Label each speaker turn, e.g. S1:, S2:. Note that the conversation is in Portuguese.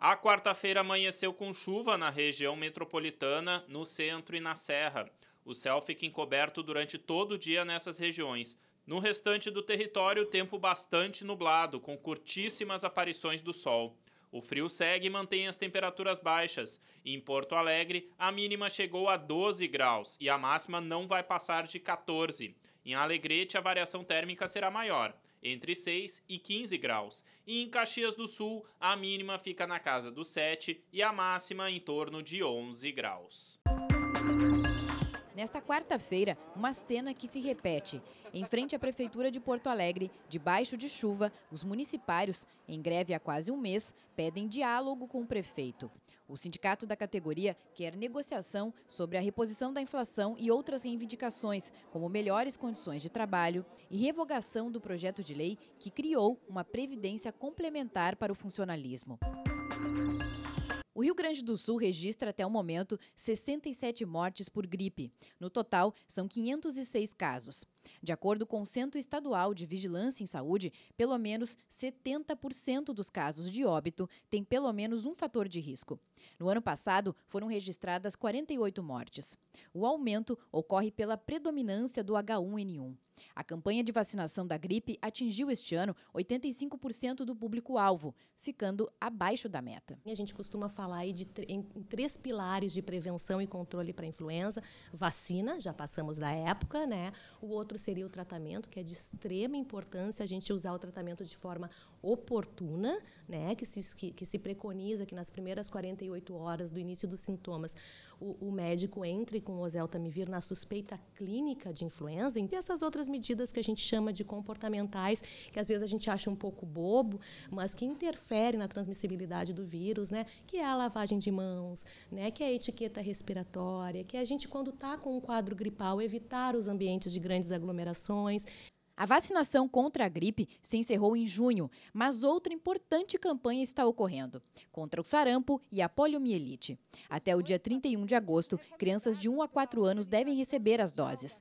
S1: A quarta-feira amanheceu com chuva na região metropolitana, no centro e na serra. O céu fica encoberto durante todo o dia nessas regiões. No restante do território, tempo bastante nublado, com curtíssimas aparições do sol. O frio segue e mantém as temperaturas baixas. Em Porto Alegre, a mínima chegou a 12 graus e a máxima não vai passar de 14. Em Alegrete, a variação térmica será maior entre 6 e 15 graus. E em Caxias do Sul, a mínima fica na casa dos 7 e a máxima em torno de 11 graus.
S2: Nesta quarta-feira, uma cena que se repete. Em frente à Prefeitura de Porto Alegre, debaixo de chuva, os municipários, em greve há quase um mês, pedem diálogo com o prefeito. O sindicato da categoria quer negociação sobre a reposição da inflação e outras reivindicações, como melhores condições de trabalho e revogação do projeto de lei que criou uma previdência complementar para o funcionalismo. O Rio Grande do Sul registra até o momento 67 mortes por gripe. No total, são 506 casos. De acordo com o Centro Estadual de Vigilância em Saúde, pelo menos 70% dos casos de óbito têm pelo menos um fator de risco. No ano passado, foram registradas 48 mortes. O aumento ocorre pela predominância do H1N1. A campanha de vacinação da gripe atingiu este ano 85% do público-alvo, ficando abaixo da meta. A gente
S3: costuma falar aí de, em, três pilares de prevenção e controle para a influenza: vacina, já passamos da época, né? O outro seria o tratamento, que é de extrema importância a gente usar o tratamento de forma oportuna, né? Que se, que, que se preconiza que nas primeiras 48 horas do início dos sintomas o, o médico entre com o oseltamivir na suspeita clínica de influenza e essas outras essas medidas que a gente chama de comportamentais, que às vezes a gente acha um pouco bobo, mas que interferem na transmissibilidade do vírus, né? Que é a lavagem de mãos, né? Que é a etiqueta respiratória, que é a gente quando está com um
S2: quadro gripal evitar os ambientes de grandes aglomerações. A vacinação contra a gripe se encerrou em junho, mas outra importante campanha está ocorrendo contra o sarampo e a poliomielite. Até o dia 31 de agosto, crianças de 1 a 4 anos devem receber as doses.